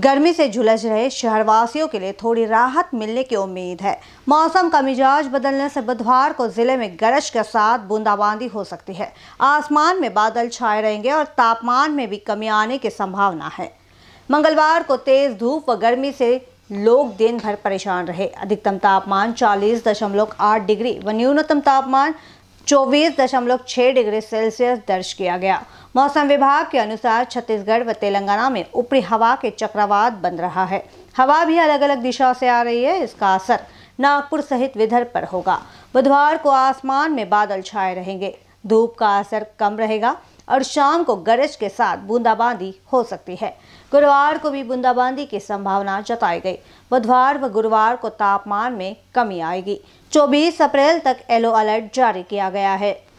गर्मी से झुलझ रहे शहरवासियों के लिए थोड़ी राहत मिलने की उम्मीद है मौसम का मिजाज बदलने से बुधवार को जिले में गरज के साथ बूंदाबांदी हो सकती है आसमान में बादल छाए रहेंगे और तापमान में भी कमी आने की संभावना है मंगलवार को तेज धूप व गर्मी से लोग दिन भर परेशान रहे अधिकतम तापमान 40.8 डिग्री व न्यूनतम तापमान चौबीस दशमलव डिग्री सेल्सियस दर्ज किया गया मौसम विभाग के अनुसार छत्तीसगढ़ व तेलंगाना में ऊपरी हवा के चक्रवात बन रहा है हवा भी अलग अलग दिशा से आ रही है इसका असर नागपुर सहित विदर्भ पर होगा बुधवार को आसमान में बादल छाए रहेंगे धूप का असर कम रहेगा और शाम को गरज के साथ बूंदाबांदी हो सकती है गुरुवार को भी बूंदाबांदी की संभावना जताई गई बुधवार व गुरुवार को तापमान में कमी आएगी 24 अप्रैल तक येलो अलर्ट जारी किया गया है